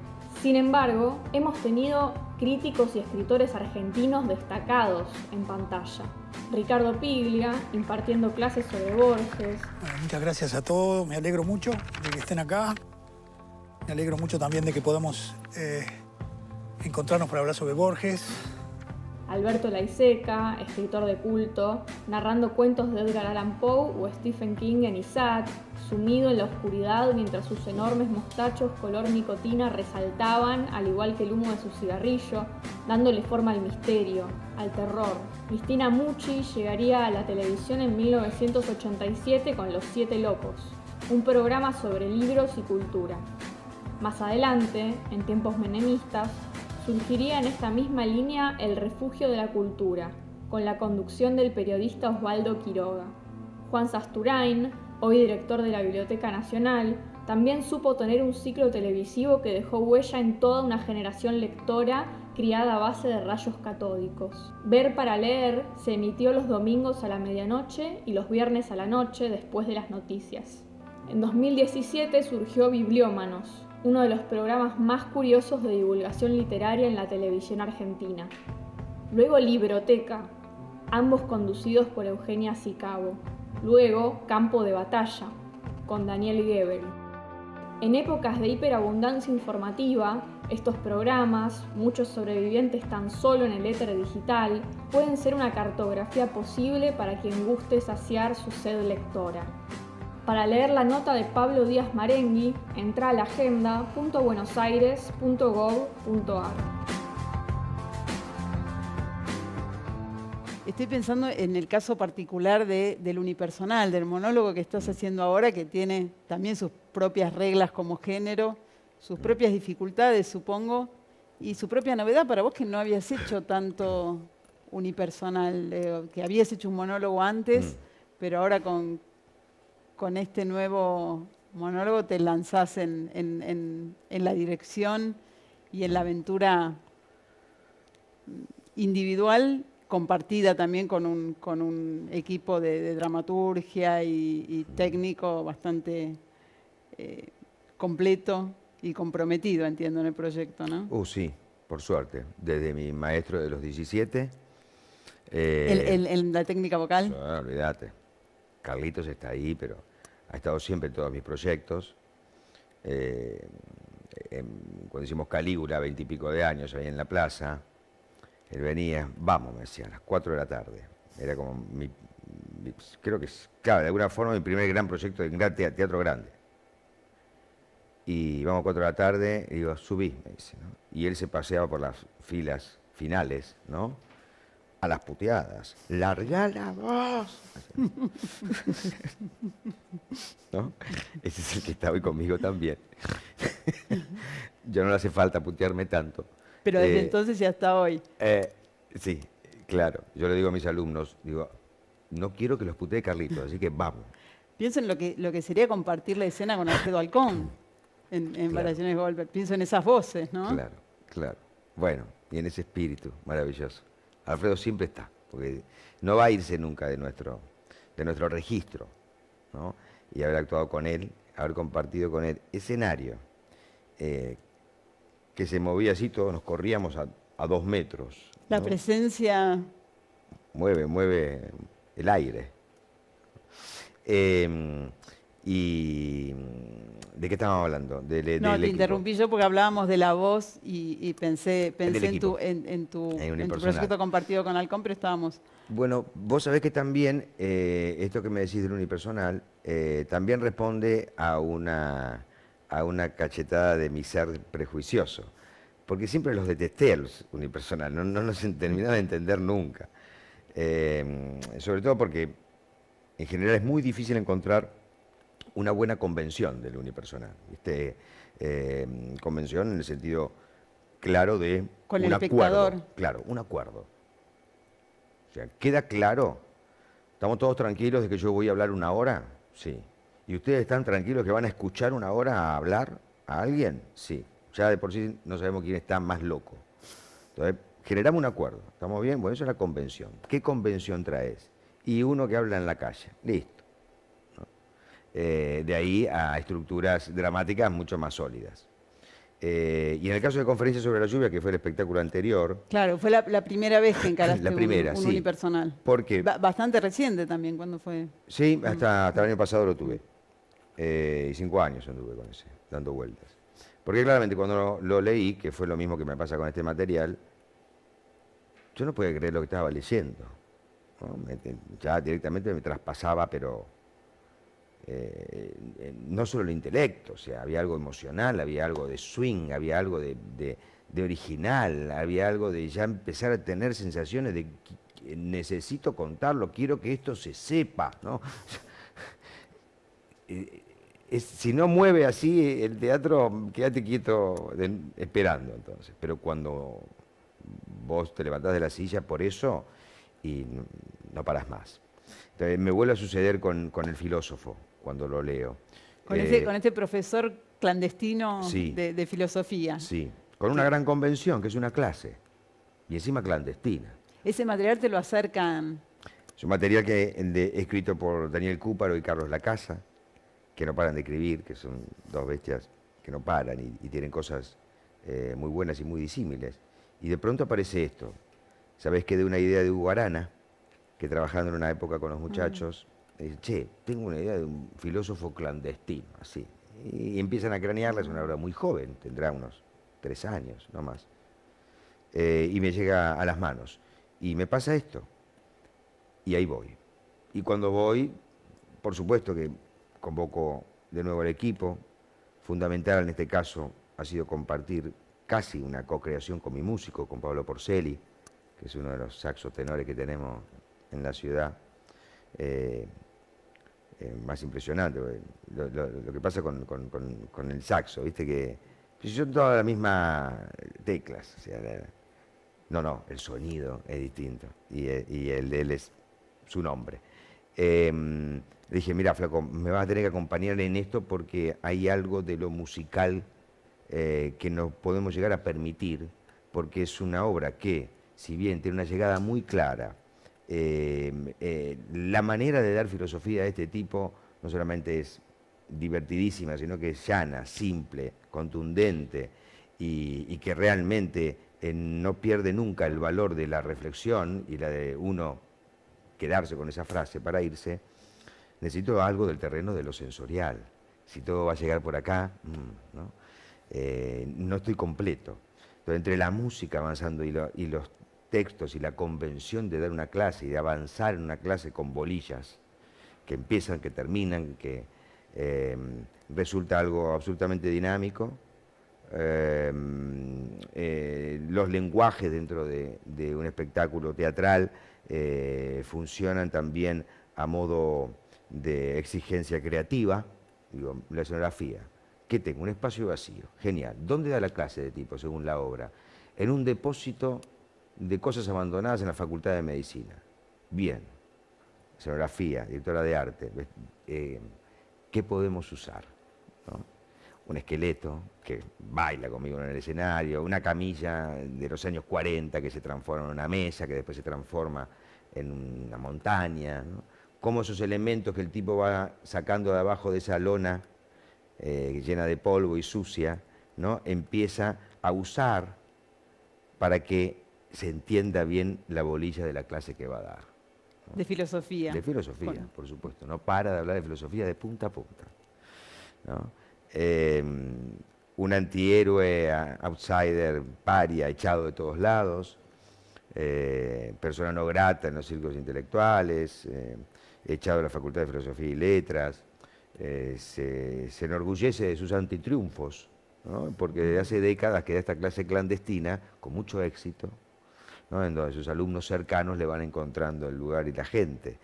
Sin embargo, hemos tenido críticos y escritores argentinos destacados en pantalla. Ricardo Piglia, impartiendo clases sobre Borges. muchas gracias a todos, me alegro mucho de que estén acá. Me alegro mucho también de que podamos eh, encontrarnos para hablar sobre Borges. Alberto Laiseca, escritor de culto, narrando cuentos de Edgar Allan Poe o Stephen King en Isaac, sumido en la oscuridad mientras sus enormes mostachos color nicotina resaltaban, al igual que el humo de su cigarrillo, dándole forma al misterio, al terror, Cristina Mucci llegaría a la televisión en 1987 con Los Siete Locos, un programa sobre libros y cultura. Más adelante, en tiempos menemistas, surgiría en esta misma línea El Refugio de la Cultura, con la conducción del periodista Osvaldo Quiroga. Juan Sasturain, hoy director de la Biblioteca Nacional, también supo tener un ciclo televisivo que dejó huella en toda una generación lectora criada a base de rayos catódicos. Ver para leer se emitió los domingos a la medianoche y los viernes a la noche después de las noticias. En 2017 surgió Bibliómanos, uno de los programas más curiosos de divulgación literaria en la televisión argentina. Luego Libroteca, ambos conducidos por Eugenia Sicabo. Luego Campo de Batalla, con Daniel Gebel. En épocas de hiperabundancia informativa, estos programas, muchos sobrevivientes tan solo en el éter digital, pueden ser una cartografía posible para quien guste saciar su sed lectora. Para leer la nota de Pablo Díaz Marengui, entra a la agenda.buenosaires.gov.ar. Estoy pensando en el caso particular del unipersonal, del monólogo que estás haciendo ahora, que tiene también sus propias reglas como género sus propias dificultades, supongo, y su propia novedad para vos que no habías hecho tanto unipersonal, eh, que habías hecho un monólogo antes, mm. pero ahora con, este nuevo monólogo te lanzás en, la dirección y en la aventura individual compartida también con un, con un equipo de, dramaturgia y, mm. técnico bastante eh, completo y comprometido, entiendo, en el proyecto, ¿no? Uh, sí, por suerte. Desde mi maestro de los 17. ¿En eh, la técnica vocal? No, olvídate. Carlitos está ahí, pero ha estado siempre en todos mis proyectos. Eh, cuando hicimos Calígula, veintipico de años, ahí en la plaza, él venía, vamos, me decía, a las 4 de la tarde. Era como mi, creo que es, claro, de alguna forma mi primer gran proyecto en gran teatro grande y vamos a cuatro de la tarde, y digo, subí, me dice, Y él se paseaba por las filas finales, ¿no? A las puteadas. ¡Larga la voz! [LAUGHS] ¿No? Ese es el que está hoy conmigo también. [LAUGHS] Yo no le hace falta putearme tanto. Pero desde eh, entonces y hasta hoy. Eh, sí, claro. Yo le digo a mis alumnos, digo, no quiero que los putee Carlitos, así que vamos. Piensen lo que, lo que sería compartir la escena con Alfredo Alcón en, en claro. Goldberg. Pienso en esas voces, ¿no? Claro, claro. Bueno, y en ese espíritu maravilloso. Alfredo siempre está, porque no va a irse nunca de nuestro, de nuestro registro, ¿no? Y haber actuado con él, haber compartido con él escenario, eh, que se movía así, todos nos corríamos a, dos metros. La presencia... Mueve, mueve el aire. Em, y ¿De qué estábamos hablando? De, no, te interrumpí yo porque hablábamos de la voz y, pensé, en tu, proyecto compartido con Alcón, pero estábamos... Bueno, vos sabés que también eh, esto que me decís del unipersonal eh, también responde a una, a una cachetada de mi ser prejuicioso. Porque siempre los detesté a los unipersonales, no, no los [LAUGHS] terminaba de entender nunca. Eh, sobre todo porque en general es muy difícil encontrar una buena convención del unipersonal. Eh, convención en el sentido claro de Con el acuerdo. Claro, un acuerdo. O sea, queda claro. ¿Estamos todos tranquilos de que yo voy a hablar una hora? Sí. ¿Y ustedes están tranquilos que van a escuchar una hora a hablar a alguien? Sí. Ya de por sí no sabemos quién está más loco. Entonces, generamos un acuerdo. ¿Estamos bien? Bueno, eso es la convención. ¿Qué convención traes? Y uno que habla en la calle. Listo. Eh, de ahí a estructuras dramáticas mucho más sólidas. Eh, y en el caso de Conferencia sobre la Lluvia, que fue el espectáculo anterior. Claro, fue la, primera vez que [COUGHS] encaraste la primera, sí. unipersonal. Porque qué? bastante reciente también, cuando fue? Sí, mm. hasta, el año pasado lo tuve. Eh, y cinco años anduve con ese, dando vueltas. Porque claramente cuando lo, leí, que fue lo mismo que me pasa con este material, yo no podía creer lo que estaba leyendo. ya directamente me traspasaba, pero eh, no solo el intelecto, o sea, había algo emocional, había algo de swing, había algo de, original, había algo de ya empezar a tener sensaciones de necesito contarlo, quiero que esto se sepa, ¿no? [LAUGHS] Eh, si no mueve así el teatro, quédate quieto esperando entonces. Pero cuando vos te levantás de la silla por eso y no paras más. Entonces, me vuelve a suceder con el filósofo cuando lo leo. Con, este profesor clandestino de, filosofía. Sí, con una gran convención, que es una clase, y encima clandestina. Ese material te lo acercan. Es un material que de, escrito por Daniel Cúparo y Carlos Lacasa, que no paran de escribir, que son dos bestias que no paran y, tienen cosas eh, muy buenas y muy disímiles. Y de pronto aparece esto. Sabes que de una idea de Hugo que trabajando en una época con los muchachos, che, tengo una idea de un filósofo clandestino, así. Y empiezan a cranearla, es una obra muy joven, tendrá unos tres años, no más. Eh, y me llega a las manos. Y me pasa esto. Y ahí voy. Y cuando voy, por supuesto que convoco de nuevo al equipo. Fundamental en este caso ha sido compartir casi una co-creación con mi músico, con Pablo Porcelli, que es uno de los saxos tenores que tenemos en la ciudad. Eh, eh, más impresionante. Lo, que pasa con, el saxo, viste que son todas las mismas teclas. O sea, no, no, el sonido es distinto y, eh, el de él es su nombre. Em, dije, mira, flaco, me vas a tener que acompañar en esto porque hay algo de lo musical eh, que nos podemos llegar a permitir, porque es una obra que, si bien tiene una llegada muy clara, Em, eh, la manera de dar filosofía de este tipo no solamente es divertidísima, sino que es llana, simple, contundente y, que realmente eh, no pierde nunca el valor de la reflexión y la de uno quedarse con esa frase para irse, necesito algo del terreno de lo sensorial. Si todo va a llegar por acá, mm, eh, ¿no? estoy completo. Entonces, entre la música avanzando y los textos y la convención de dar una clase y de avanzar en una clase con bolillas que empiezan, que terminan, que em, resulta algo absolutamente dinámico. Em, eh, los lenguajes dentro de, de un espectáculo teatral eh, funcionan también a modo de exigencia creativa, digo, la escenografía. ¿Qué tengo? Un espacio vacío. Genial. ¿Dónde da la clase de tipo, según la obra? En un depósito de cosas abandonadas en la Facultad de Medicina. Bien, escenografía, directora de arte, eh, ¿qué podemos usar? Un esqueleto que baila conmigo en el escenario, una camilla de los años 40 que se transforma en una mesa, que después se transforma en una montaña. Cómo esos elementos que el tipo va sacando de abajo de esa lona eh, llena de polvo y sucia, ¿no? empieza a usar para que se entienda bien la bolilla de la clase que va a dar. De filosofía. De filosofía, por supuesto. No para de hablar de filosofía de punta a punta. Em, un antihéroe, outsider, paria, echado de todos lados, eh, persona no grata en los círculos intelectuales, eh, echado de la Facultad de Filosofía y Letras, eh, se, enorgullece de sus antitriunfos, porque desde hace décadas que esta clase clandestina, con mucho éxito, en donde sus alumnos cercanos le van encontrando el lugar y la gente.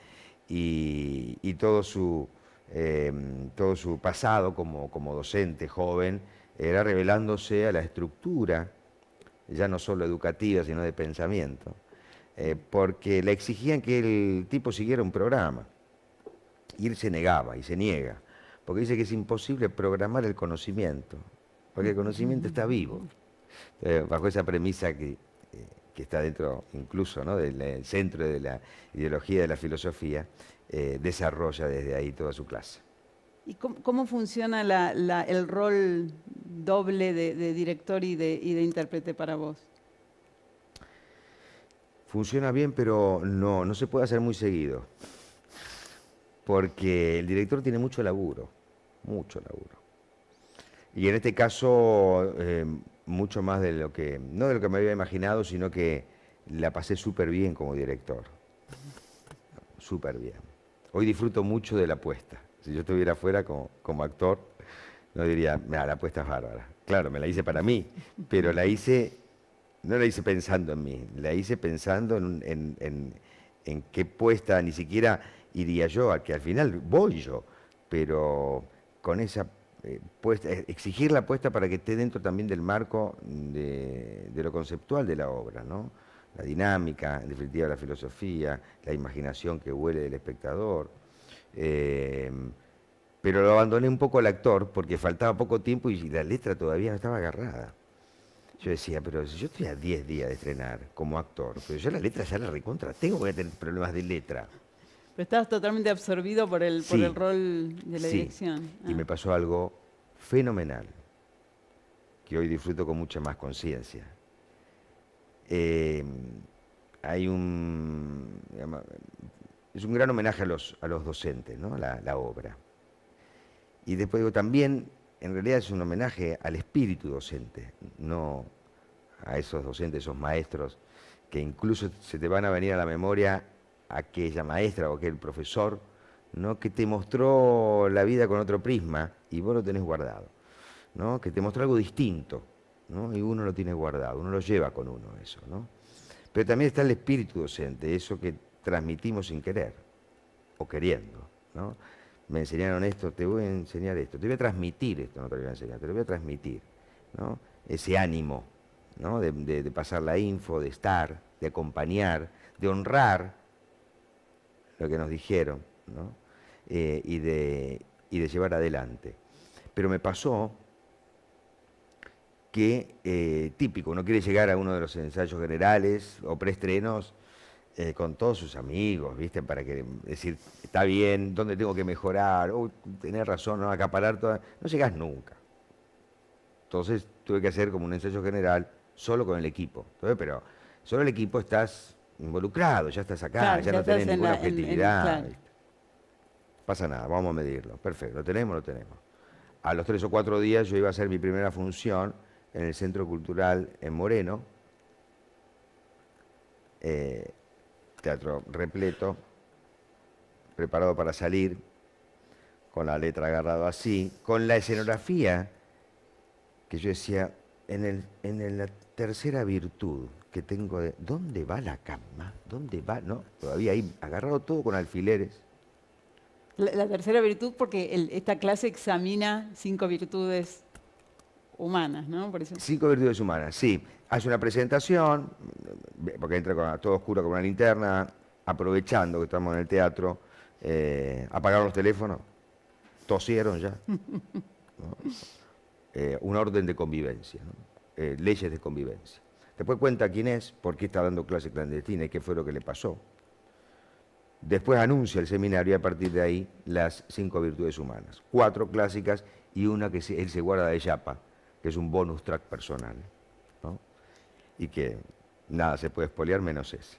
Y, todo, su, em, todo su pasado como, docente joven era revelándose a la estructura, ya no solo educativa, sino de pensamiento, eh, porque le exigían que el tipo siguiera un programa. Y él se negaba y se niega, porque dice que es imposible programar el conocimiento, porque el conocimiento está vivo. Eh, bajo esa premisa que está dentro incluso del centro de la ideología de la filosofía, eh, desarrolla desde ahí toda su clase. ¿Y cómo, funciona el rol doble de, director y de, intérprete para vos? Funciona bien, pero no, no se puede hacer muy seguido. Porque el director tiene mucho laburo, mucho laburo. Y en este caso, eh, mucho más de lo que, no de lo que me había imaginado, sino que la pasé súper bien como director. Súper bien. Hoy disfruto mucho de la apuesta. Si yo estuviera fuera como, actor, no diría, mira, la apuesta es bárbara. Claro, me la hice para mí, pero la hice, no la hice pensando en mí, la hice pensando en, qué puesta, ni siquiera iría yo, al que al final voy yo, pero con esa eh, eh, exigir la apuesta para que esté dentro también del marco de, lo conceptual de la obra, ¿no? La dinámica, en definitiva la filosofía, la imaginación que huele del espectador. Eh, pero lo abandoné un poco al actor porque faltaba poco tiempo y la letra todavía no estaba agarrada. Yo decía, pero si yo tenía a 10 días de estrenar como actor, pero yo la letra ya la recontra, tengo que tener problemas de letra. Pero estabas totalmente absorbido por el, rol de la dirección. Y ah. me pasó algo fenomenal, que hoy disfruto con mucha más conciencia. Eh, hay un. es un gran homenaje a los, a los docentes, ¿no? La, obra. Y después digo, también, en realidad es un homenaje al espíritu docente, no a esos docentes, esos maestros, que incluso se te van a venir a la memoria aquella maestra o aquel profesor, ¿no? que te mostró la vida con otro prisma y vos lo tenés guardado, ¿no? que te mostró algo distinto y uno lo tiene guardado, uno lo lleva con uno eso. ¿no? Pero también está el espíritu docente, eso que transmitimos sin querer o queriendo. ¿no? Me enseñaron esto, te voy a enseñar esto, te voy a transmitir esto, no te lo voy a enseñar, te lo voy a transmitir. ¿no? Ese ánimo ¿no? de pasar la info, de estar, de acompañar, de honrar lo que nos dijeron, eh, y, de, llevar adelante. Pero me pasó que, eh, típico, uno quiere llegar a uno de los ensayos generales o preestrenos eh, con todos sus amigos, ¿viste? Para que decir, está bien, ¿dónde tengo que mejorar? o tener razón, no acaparar todo, No llegás nunca. Entonces tuve que hacer como un ensayo general solo con el equipo. pero solo el equipo estás involucrado, ya estás acá, ya, no tenés ninguna objetividad. Pasa nada, vamos a medirlo. Perfecto, lo tenemos, lo tenemos. A los tres o cuatro días yo iba a hacer mi primera función en el Centro Cultural en Moreno, eh, teatro repleto, preparado para salir, con la letra agarrado así, con la escenografía que yo decía, en, el, en la tercera virtud, que tengo de, ¿dónde va la cama? ¿Dónde va? No, todavía ahí agarrado todo con alfileres. La, tercera virtud, porque esta clase examina cinco virtudes humanas, ¿no? Cinco virtudes humanas, sí. Hace una presentación, porque entra con, todo oscuro con una linterna, aprovechando que estamos en el teatro, eh, apagaron los teléfonos, tosieron ya. [LAUGHS] Eh, un orden de convivencia, eh, leyes de convivencia. Después cuenta quién es, por qué está dando clase clandestina y qué fue lo que le pasó. Después anuncia el seminario y a partir de ahí las cinco virtudes humanas. Cuatro clásicas y una que él se guarda de yapa, que es un bonus track personal. Y que nada se puede espolear menos ese.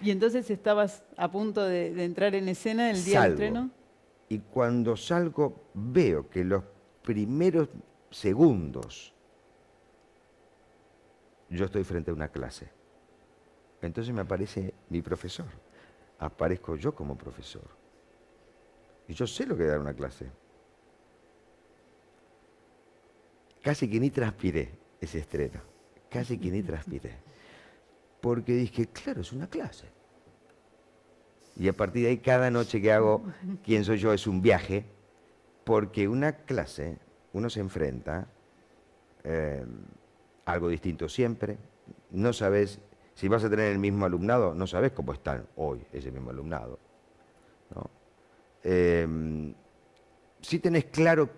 ¿Y entonces estabas a punto de, entrar en escena el día del Y cuando salgo veo que los primeros segundos yo estoy frente a una clase. Entonces me aparece mi profesor, aparezco yo como profesor. Y yo sé lo que dar una clase. Casi que ni transpiré ese estreno, casi que ni transpiré. Porque dije, claro, es una clase. Y a partir de ahí, cada noche que hago Quién soy yo es un viaje, porque una clase, uno se enfrenta eh, algo distinto siempre, no sabes si vas a tener el mismo alumnado, no sabes cómo están hoy ese mismo alumnado. Em, si tenés claro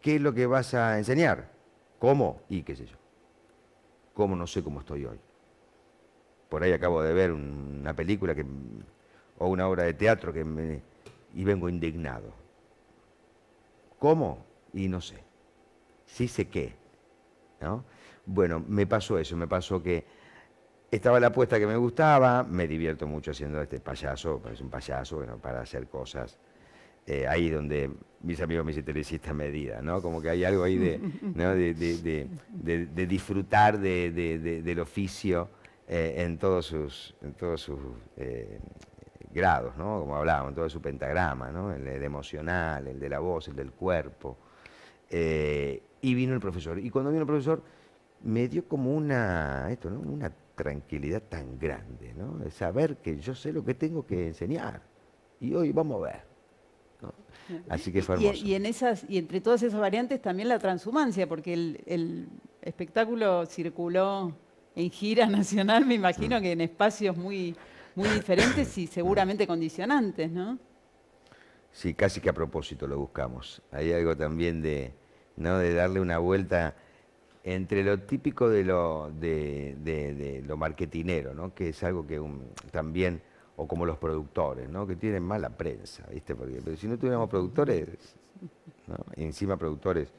qué es lo que vas a enseñar, cómo y qué sé yo. Cómo no sé cómo estoy hoy. Por ahí acabo de ver una película o una obra de teatro que y vengo indignado. ¿Cómo? Y no sé. Si sé qué, bueno, me pasó eso, me pasó que estaba la apuesta que me gustaba, me divierto mucho haciendo este payaso, es un payaso, para hacer cosas. Eh, ahí donde mis amigos me dicen esta Medida, ¿no? Como que hay algo ahí de, de, disfrutar del oficio eh, en todos sus, eh, grados, ¿no? Como hablábamos, en todo su pentagrama, ¿no? El, el emocional, el de la voz, el del cuerpo, eh, y vino el profesor. Y cuando vino el profesor, me dio como una, esto, ¿no? una tranquilidad tan grande, ¿no? saber que yo sé lo que tengo que enseñar. Y hoy vamos a ver. Así que fue Y, en esas, y entre todas esas variantes también la transhumancia, porque el, espectáculo circuló en gira [LAUGHS] nacional, me imagino que en espacios muy, muy diferentes y seguramente condicionantes, ¿no? Sí, casi que a propósito lo buscamos. Hay algo también de, ¿no? de darle una vuelta entre lo típico de lo, de, lo marketinero, ¿no? que es algo que también, o como los productores, ¿no? que tienen mala prensa, ¿viste? Porque, pero si no tuviéramos productores, y encima productores,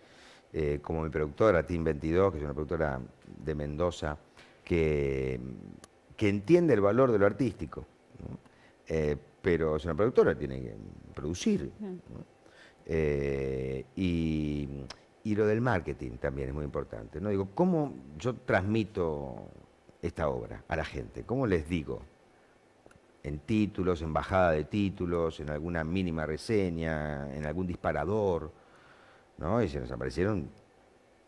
eh, como mi productora, Team 22, que es una productora de Mendoza, que, que entiende el valor de lo artístico. Eh, pero es una productora, tiene que producir. Eh, y, lo del marketing también es muy importante. ¿no? Digo, ¿cómo yo transmito esta obra a la gente? ¿Cómo les digo? En títulos, en bajada de títulos, en alguna mínima reseña, en algún disparador. ¿no? Y se nos aparecieron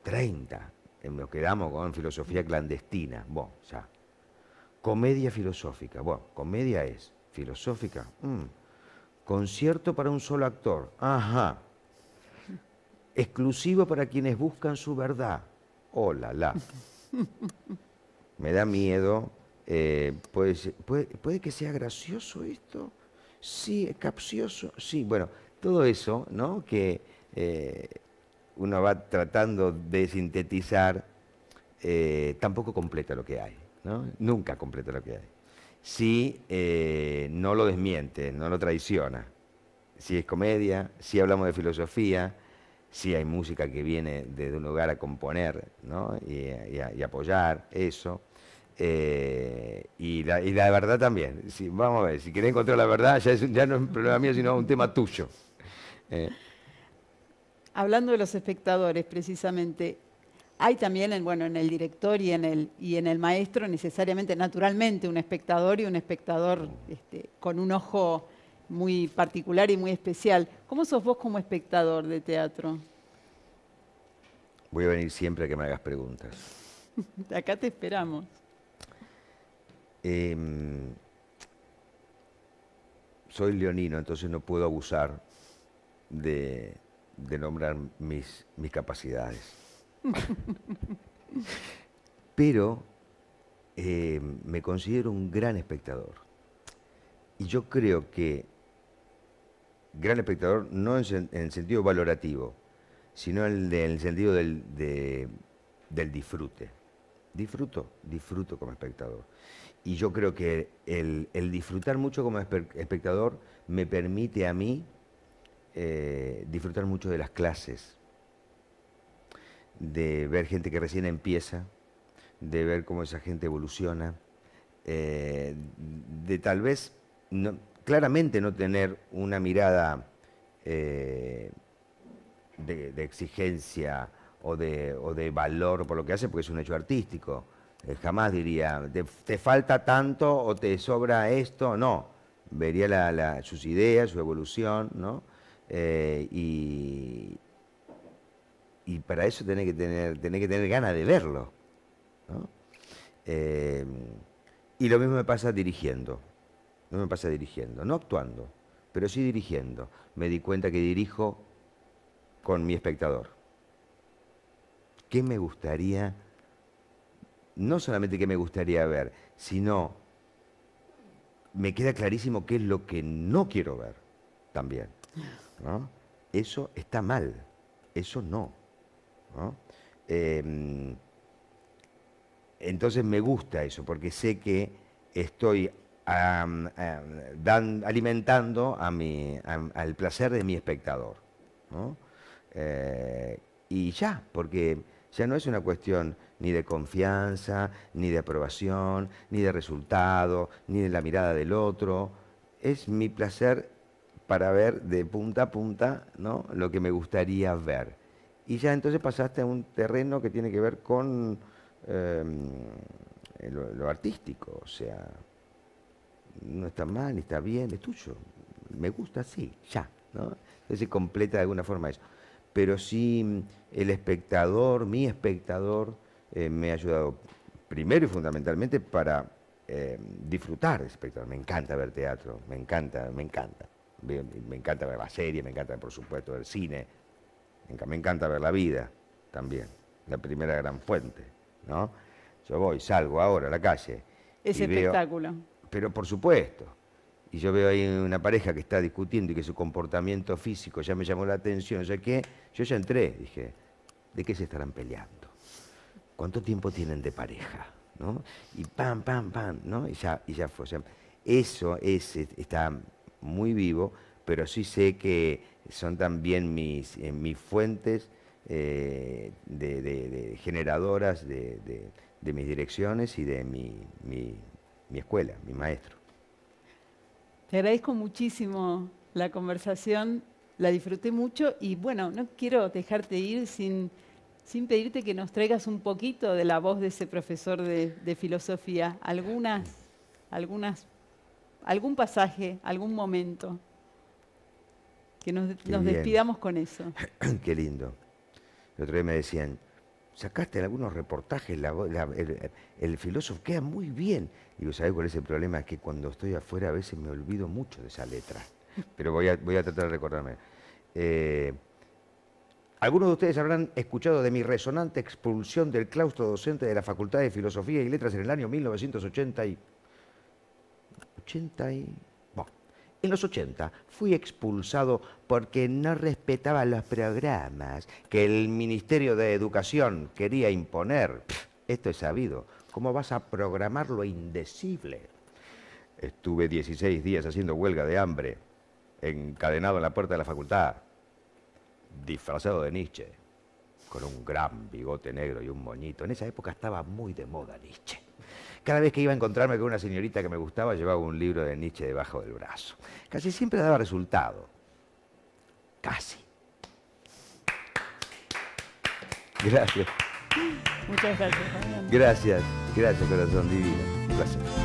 30. Nos quedamos con filosofía clandestina. Bueno, ya. Comedia filosófica. Bueno, comedia es filosófica. Mm. Concierto para un solo actor. Ajá. Exclusivo para quienes buscan su verdad. Oh, la, Me da miedo. pues, puede, que sea gracioso esto. Sí, es capcioso. Sí, bueno, todo eso, ¿no? Que eh, uno va tratando de sintetizar, eh, tampoco completa lo que hay, ¿no? Nunca completa lo que hay si eh, no lo desmiente, no lo traiciona. Si es comedia, si hablamos de filosofía, si hay música que viene desde un lugar a componer ¿no? y, apoyar eso. Eh, y, la, verdad también. vamos a ver, si querés encontrar la verdad, ya, ya no es un problema mío, sino un tema tuyo. Eh. Hablando de los espectadores, precisamente, hay también, en, bueno, en el director y en el, y en el maestro, necesariamente, naturalmente, un espectador y un espectador este, con un ojo muy particular y muy especial. ¿Cómo sos vos como espectador de teatro? Voy a venir siempre a que me hagas preguntas. [LAUGHS] Acá te esperamos. Em, soy leonino, entonces no puedo abusar de, de nombrar mis, mis capacidades. Pero eh, me considero un gran espectador. Y yo creo que gran espectador no en, el sentido valorativo, sino en, el sentido del, del disfrute. Disfruto, disfruto como espectador. Y yo creo que el, disfrutar mucho como espectador me permite a mí eh, disfrutar mucho de las clases, de ver gente que recién empieza, de ver cómo esa gente evoluciona, eh, de tal vez claramente no tener una mirada eh, de, exigencia o de, de, valor por lo que hace, porque es un hecho artístico. Eh, jamás diría, te, falta tanto o te sobra esto, no. Vería sus ideas, su evolución, ¿no? y, y para eso tenés que tener, que tener ganas de verlo. Eh, y lo mismo me pasa dirigiendo. No me pasa dirigiendo, no actuando, pero sí dirigiendo. Me di cuenta que dirijo con mi espectador. ¿Qué me gustaría, no solamente qué me gustaría ver, sino me queda clarísimo qué es lo que no quiero ver también. Eso está mal, eso no. Em, entonces me gusta eso, porque sé que estoy alimentando al placer de mi espectador. Eh, y ya, porque ya no es una cuestión ni de confianza, ni de aprobación, ni de resultado, ni de la mirada del otro. Es mi placer para ver de punta a punta lo que me gustaría ver y ya entonces pasaste a un terreno que tiene que ver con eh, lo, artístico, o sea, no está mal, está bien, es tuyo, me gusta sí, ya, ¿no? se completa de alguna forma eso. Pero sí el espectador, mi espectador, eh, me ha ayudado primero y fundamentalmente para eh, disfrutar de espectador. Me encanta ver teatro, me encanta, me encanta. Me, encanta ver la serie, me encanta, por supuesto, el cine, me encanta ver la vida también, la primera gran fuente, ¿no? Yo voy, salgo ahora a la calle. Es espectáculo. pero por supuesto. Y yo veo ahí una pareja que está discutiendo y que su comportamiento físico ya me llamó la atención, ya que yo ya entré, dije, ¿de qué se estarán peleando? ¿Cuánto tiempo tienen de pareja? ¿No? Y pam, pam, pam, ¿no? Y ya, y ya fue. eso está muy vivo, pero sí sé que son también mis, eh, fuentes eh, de, generadoras de, mis direcciones y de mi, escuela, mi maestro. Te agradezco muchísimo la conversación, la disfruté mucho y bueno, no quiero dejarte ir sin pedirte que nos traigas un poquito de la voz de ese profesor de, de, filosofía, algunas, algunas, algún pasaje, algún momento. Que nos, despidamos con eso. [CLEARS THROAT] Qué lindo. El otro día me decían, sacaste en algunos reportajes, el, filósofo queda muy bien. Y vos ¿sabés cuál es el problema? Es que cuando estoy afuera a veces me olvido mucho de esa letra. [LAUGHS] Pero voy a, tratar de recordarme. Eh, algunos de ustedes habrán escuchado de mi resonante expulsión del claustro docente de la Facultad de Filosofía y Letras en el año 1980 y... 80 y... En los 80 fui expulsado porque no respetaba los programas que el Ministerio de Educación quería imponer. esto es sabido. ¿Cómo vas a programar lo indecible? Estuve 16 días haciendo huelga de hambre, encadenado en la puerta de la facultad, disfrazado de Nietzsche, con un gran bigote negro y un moñito. En esa época estaba muy de moda Nietzsche. Cada vez que iba a encontrarme con una señorita que me gustaba, llevaba un libro de Nietzsche debajo del brazo. Casi siempre daba resultado. Casi. Gracias. Muchas gracias. Gracias, gracias, corazón divino.